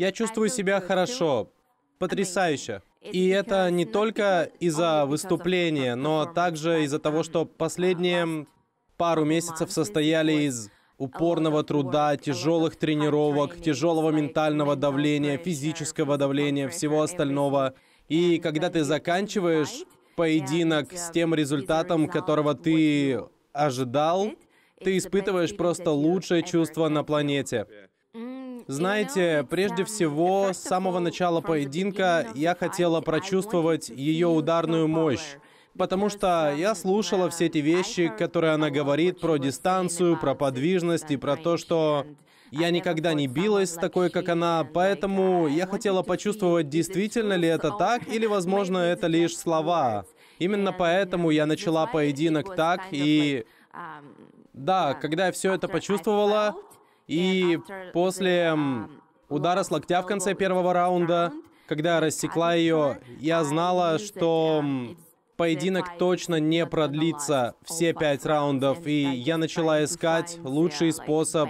Я чувствую себя хорошо, потрясающе. И это не только из-за выступления, но также из-за того, что последние пару месяцев состояли из упорного труда, тяжелых тренировок, тяжелого ментального давления, физического давления, всего остального. И когда ты заканчиваешь поединок с тем результатом, которого ты ожидал, ты испытываешь просто лучшее чувство на планете. Знаете, прежде всего, с самого начала поединка я хотела прочувствовать ее ударную мощь. Потому что я слушала все эти вещи, которые она говорит про дистанцию, про подвижность и про то, что я никогда не билась с такой, как она, поэтому я хотела почувствовать, действительно ли это так, или, возможно, это лишь слова. Именно поэтому я начала поединок так, и... Да, когда я все это почувствовала, и после um, удара с локтя в конце первого раунда, когда рассекла ее, я знала, что um, поединок точно не продлится все пять раундов, и я начала искать лучший способ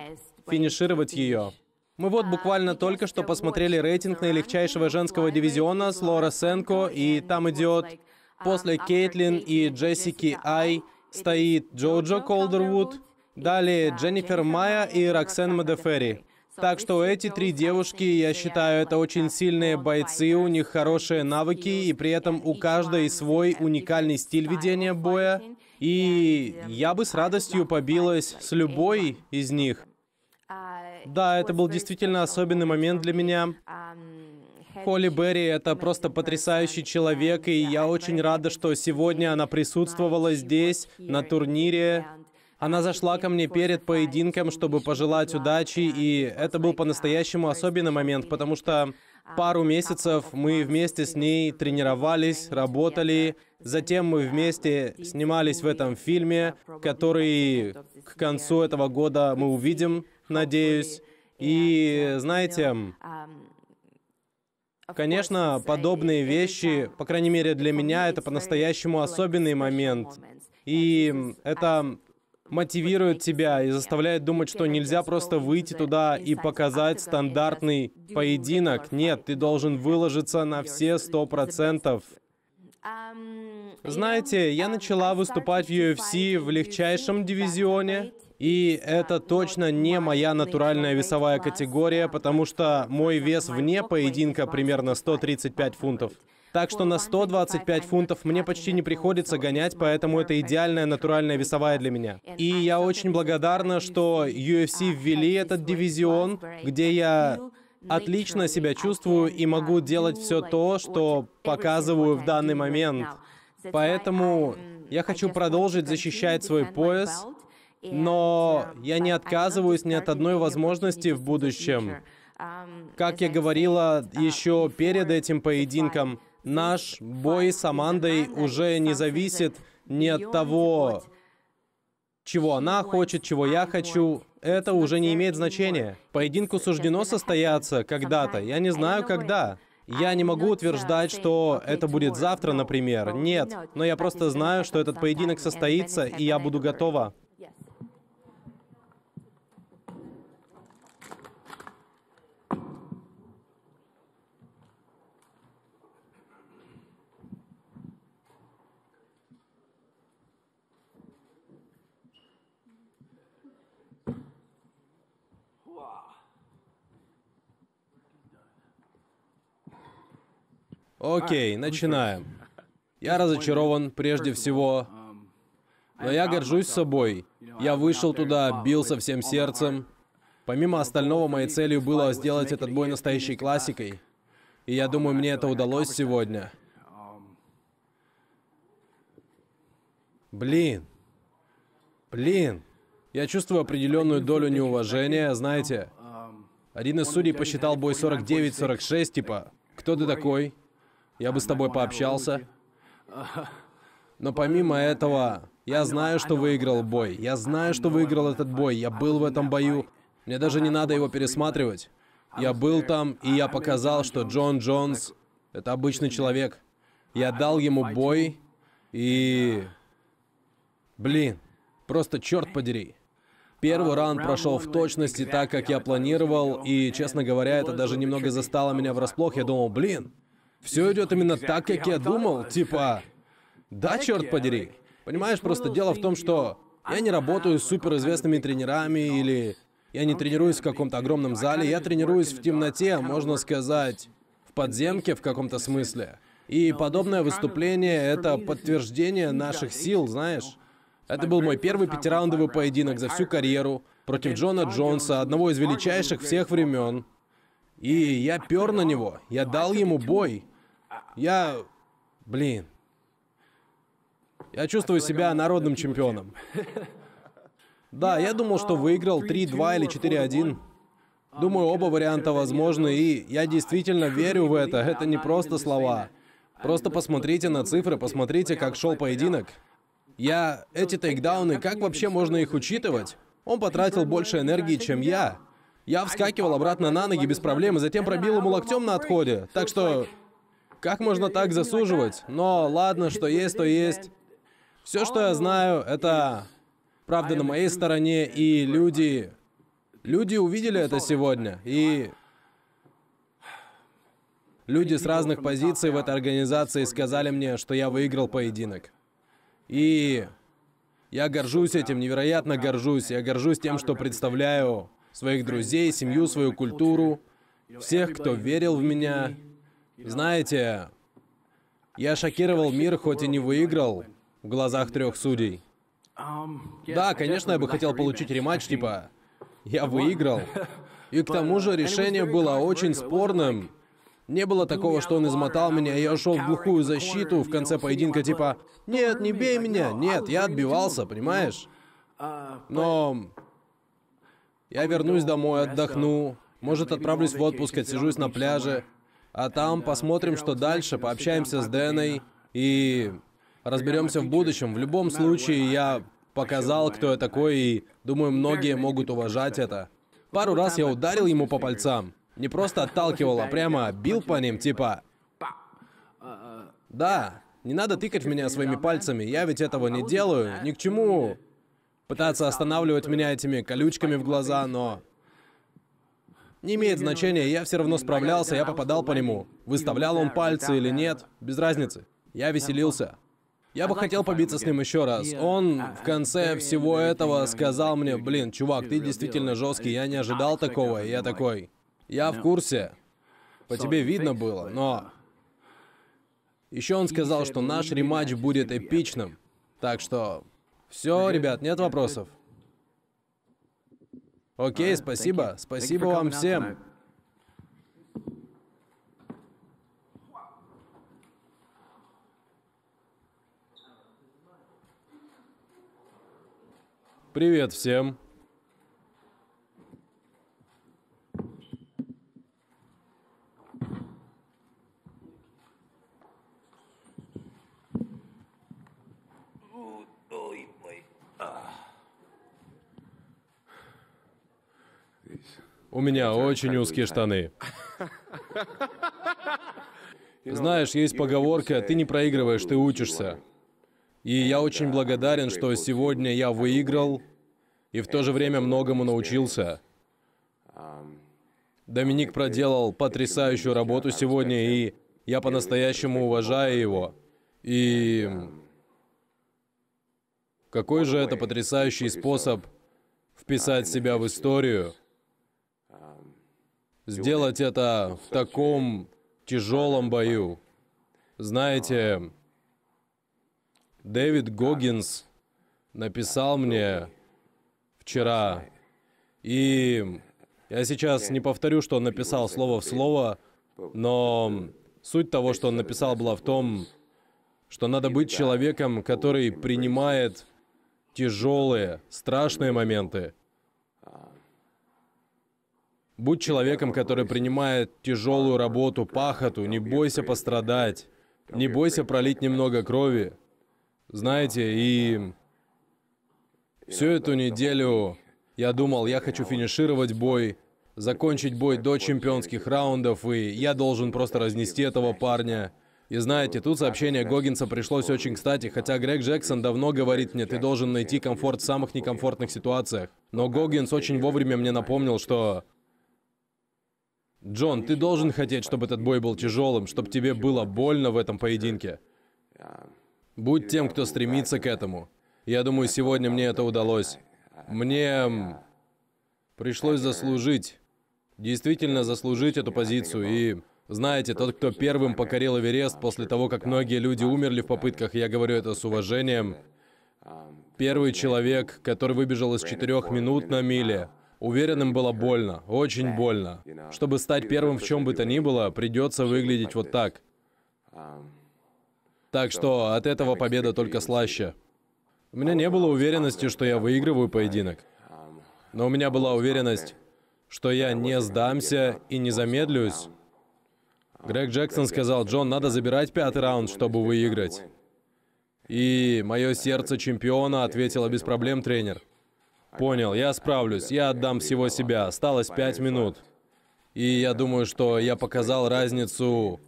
финишировать ее. Мы вот uh, буквально только что посмотрели рейтинг легчайшего женского дивизиона с Лора Сенко, и там идет после um, Кейтлин и Джессики Ай стоит Джоджо Колдервуд, Далее Дженнифер Майя и Роксен Мадефери. Так что эти три девушки, я считаю, это очень сильные бойцы, у них хорошие навыки, и при этом у каждой свой уникальный стиль ведения боя. И я бы с радостью побилась с любой из них. А, да, это был действительно э, особенный момент для меня. Холли Берри — это просто потрясающий человек, и я очень рада, что сегодня она присутствовала здесь, на турнире, она зашла ко мне перед поединком, чтобы пожелать удачи, и это был по-настоящему особенный момент, потому что пару месяцев мы вместе с ней тренировались, работали, затем мы вместе снимались в этом фильме, который к концу этого года мы увидим, надеюсь. И знаете, Конечно, подобные вещи, по крайней мере для меня, это по-настоящему особенный момент. И это мотивирует тебя и заставляет думать, что нельзя просто выйти туда и показать стандартный поединок. Нет, ты должен выложиться на все сто процентов. Знаете, я начала выступать в UFC в легчайшем дивизионе, и это точно не моя натуральная весовая категория, потому что мой вес вне поединка примерно 135 фунтов. Так что на 125 фунтов мне почти не приходится гонять, поэтому это идеальная натуральная весовая для меня. И я очень благодарна, что UFC ввели этот дивизион, где я отлично себя чувствую и могу делать все то, что показываю в данный момент. Поэтому я хочу продолжить защищать свой пояс, но я не отказываюсь ни от одной возможности в будущем. Как я говорила еще перед этим поединком, Наш бой с Амандой уже не зависит ни от того, чего она хочет, чего я хочу. Это уже не имеет значения. Поединку суждено состояться когда-то. Я не знаю, когда. Я не могу утверждать, что это будет завтра, например. Нет. Но я просто знаю, что этот поединок состоится, и я буду готова. Окей, а, ну, начинаем. Я разочарован прежде всего, эм, но я горжусь собой. Я вышел туда, бился всем сердцем. Помимо остального, моей целью было сделать этот бой настоящей классикой. И я думаю, мне это удалось сегодня. Блин. Блин. Я чувствую определенную долю неуважения, знаете. Один из судей посчитал бой 49-46, типа, кто ты такой? я бы с тобой пообщался. Но помимо этого, я знаю, что выиграл бой. Я знаю, что выиграл этот бой. Я был в этом бою. Мне даже не надо его пересматривать. Я был там, и я показал, что Джон Джонс — это обычный человек. Я дал ему бой, и... Блин, просто черт подери. Первый раунд прошел в точности так, как я планировал, и, честно говоря, это даже немного застало меня врасплох. Я думал, блин, все идет именно так, как я думал, типа... Да, черт подери. Понимаешь, просто дело в том, что я не работаю с суперизвестными тренерами или я не тренируюсь в каком-то огромном зале, я тренируюсь в темноте, можно сказать, в подземке в каком-то смысле. И подобное выступление — это подтверждение наших сил, знаешь? Это был мой первый пятираундовый поединок за всю карьеру против Джона Джонса, одного из величайших всех времен. И я пер на него, я дал ему бой. Я... Блин. Я чувствую себя народным чемпионом. Да, я думал, что выиграл 3-2 или 4-1. Думаю, оба варианта возможны, и я действительно верю в это. Это не просто слова. Просто посмотрите на цифры, посмотрите, как шел поединок. Я... Эти тейкдауны, как вообще можно их учитывать? Он потратил больше энергии, чем я. Я вскакивал обратно на ноги без проблем, и затем пробил ему локтем на отходе. Так что... Как можно так засуживать? Но ладно, что есть, то есть. Все, что я знаю, это правда на моей стороне, и люди... Люди увидели это сегодня, и... Люди с разных позиций в этой организации сказали мне, что я выиграл поединок. И я горжусь этим, невероятно горжусь. Я горжусь тем, что представляю своих друзей, семью, свою культуру, всех, кто верил в меня, знаете, я шокировал мир, хоть и не выиграл в глазах трех судей. Да, конечно, я бы хотел получить рематч, типа, я выиграл. И к тому же решение было очень спорным. Не было такого, что он измотал меня, и я ушел в глухую защиту в конце поединка, типа, «Нет, не бей меня! Нет, я отбивался, понимаешь?» Но я вернусь домой, отдохну. Может, отправлюсь в отпуск, отсижусь на пляже. А там uh, посмотрим, что дальше, пообщаемся с Дэной и разберемся в будущем. В любом случае, я показал, кто я такой, и думаю, многие могут уважать это. Пару раз я ударил ему по пальцам. Не просто отталкивал, а прямо бил по ним, типа... Да, не надо тыкать в меня своими пальцами, я ведь этого не делаю, ни к чему пытаться останавливать меня этими колючками в глаза, но... Не имеет значения, я все равно справлялся, я попадал по нему. Выставлял он пальцы или нет, без разницы. Я веселился. Я бы хотел побиться с ним еще раз. Он а, в конце всего этого сказал мне, блин, чувак, ты действительно жесткий, я не ожидал такого, и я такой. Я в ну. курсе. По тебе видно было, но... Еще он сказал, что наш рематч будет эпичным. Так что... Все, ребят, нет вопросов. Окей, спасибо. Спасибо вам всем. Привет всем. меня очень узкие штаны. Знаешь, есть поговорка, ты не проигрываешь, ты учишься. И я очень благодарен, что сегодня я выиграл и в то же время многому научился. Доминик проделал потрясающую работу сегодня, и я по-настоящему уважаю его. И э, какой же это потрясающий способ вписать себя в историю – сделать это в таком тяжелом бою. Знаете, Дэвид Гогинс написал мне вчера, и я сейчас не повторю, что он написал слово в слово, но суть того, что он написал, была в том, что надо быть человеком, который принимает тяжелые, страшные моменты, Будь человеком, который принимает тяжелую работу, пахоту, не бойся пострадать, не бойся пролить немного крови. Знаете, и всю эту неделю я думал, я хочу финишировать бой, закончить бой до чемпионских раундов, и я должен просто разнести этого парня. И знаете, тут сообщение Гогинса пришлось очень кстати, хотя Грег Джексон давно говорит мне, ты должен найти комфорт в самых некомфортных ситуациях. Но Гогинс очень вовремя мне напомнил, что Джон, ты должен хотеть, чтобы этот бой был тяжелым, чтобы тебе было больно в этом поединке. Будь тем, кто стремится к этому. Я думаю, сегодня мне это удалось. Мне пришлось заслужить, действительно заслужить эту позицию. И знаете, тот, кто первым покорил Эверест после того, как многие люди умерли в попытках, я говорю это с уважением, первый человек, который выбежал из четырех минут на миле, Уверенным было больно, очень больно. Чтобы стать первым в чем бы то ни было, придется выглядеть вот так. Um, так что от этого победа только слаще. У меня не было уверенности, что я выигрываю поединок. Um, Но у меня была уверенность, что я не сдамся и не замедлюсь. Um, Грег Джексон сказал, Джон, надо забирать пятый раунд, чтобы выиграть. И мое сердце чемпиона ответило без проблем тренер. Понял, я справлюсь, я отдам всего себя. Осталось пять минут. И я думаю, что я показал разницу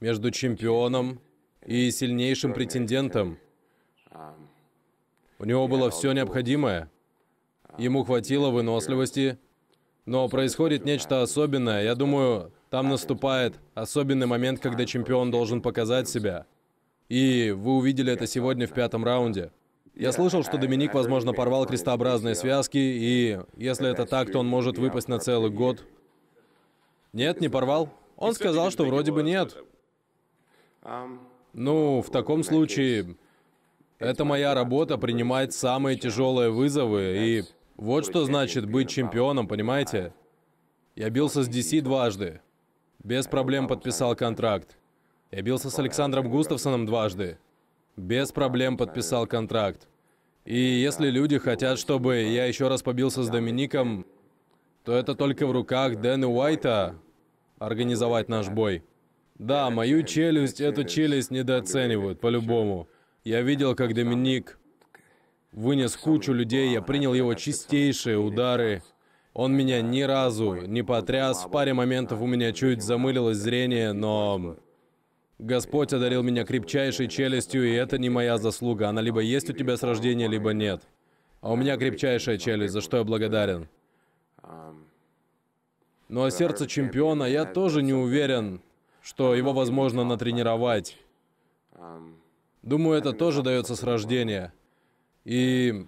между чемпионом и сильнейшим претендентом. У него было все необходимое. Ему хватило выносливости. Но происходит нечто особенное. Я думаю, там наступает особенный момент, когда чемпион должен показать себя. И вы увидели это сегодня в пятом раунде. Я слышал, что Доминик, возможно, порвал крестообразные связки, и если это так, то он может выпасть на целый год. Нет, не порвал? Он сказал, что вроде бы нет. Ну, в таком случае, это моя работа принимать самые тяжелые вызовы, и вот что значит быть чемпионом, понимаете? Я бился с DC дважды. Без проблем подписал контракт. Я бился с Александром Густавсоном дважды. Без проблем подписал контракт. И если люди хотят, чтобы я еще раз побился с Домиником, то это только в руках Дэна Уайта организовать наш бой. Да, мою челюсть, эту челюсть недооценивают, по-любому. Я видел, как Доминик вынес кучу людей, я принял его чистейшие удары. Он меня ни разу не потряс, в паре моментов у меня чуть замылилось зрение, но... Господь одарил меня крепчайшей челюстью, и это не моя заслуга. Она либо есть у тебя с рождения, либо нет. А у меня крепчайшая челюсть, за что я благодарен. Ну а сердце чемпиона, я тоже не уверен, что его возможно натренировать. Думаю, это тоже дается с рождения. И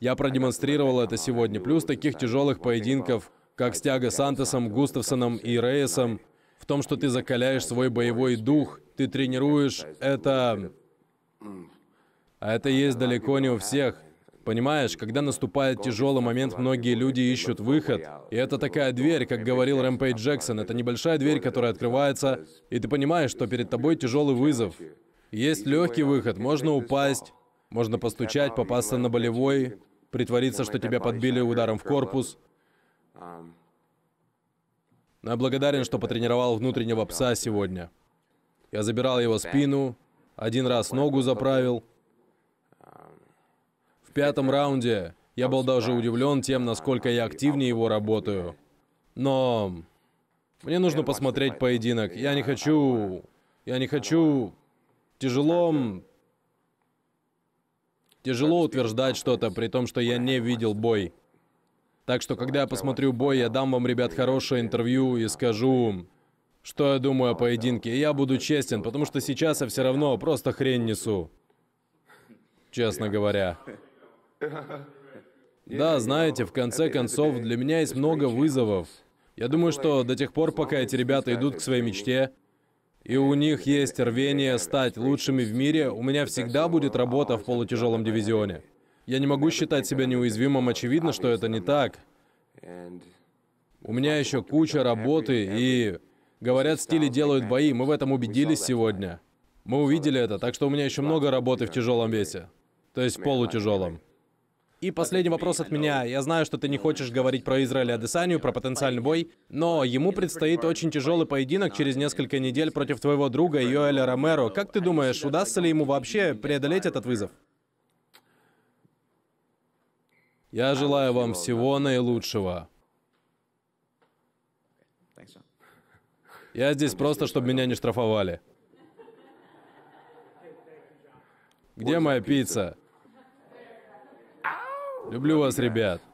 я продемонстрировал это сегодня. Плюс таких тяжелых поединков, как с Тяго Сантосом, Густавсоном и Рейесом – в том, что ты закаляешь свой боевой дух, ты тренируешь это... А это есть далеко не у всех. Понимаешь, когда наступает тяжелый момент, многие люди ищут выход. И это такая дверь, как говорил Рэмпейдж Джексон, это небольшая дверь, которая открывается, и ты понимаешь, что перед тобой тяжелый вызов. Есть легкий выход, можно упасть, можно постучать, попасться на болевой, притвориться, что тебя подбили ударом в корпус. Но я благодарен, что потренировал внутреннего пса сегодня. Я забирал его спину, один раз ногу заправил. В пятом раунде я был даже удивлен тем, насколько я активнее его работаю. Но мне нужно посмотреть поединок. Я не хочу... Я не хочу... Тяжело... Тяжело утверждать что-то, при том, что я не видел бой. Так что, когда я посмотрю бой, я дам вам, ребят, хорошее интервью и скажу, что я думаю о поединке. я буду честен, потому что сейчас я все равно просто хрень несу. Честно говоря. Да, знаете, в конце концов, для меня есть много вызовов. Я думаю, что до тех пор, пока эти ребята идут к своей мечте, и у них есть рвение стать лучшими в мире, у меня всегда будет работа в полутяжелом дивизионе. Я не могу считать себя неуязвимым, очевидно, что это не так. У меня еще куча работы, и, говорят, стили делают бои, мы в этом убедились сегодня. Мы увидели это, так что у меня еще много работы в тяжелом весе. То есть полутяжелом. И последний вопрос от меня. Я знаю, что ты не хочешь говорить про Израиля Адесанию, про потенциальный бой, но ему предстоит очень тяжелый поединок через несколько недель против твоего друга Йоэля Ромеро. Как ты думаешь, удастся ли ему вообще преодолеть этот вызов? Я желаю вам всего наилучшего. Я здесь просто, чтобы меня не штрафовали. Где моя пицца? Люблю вас, ребят.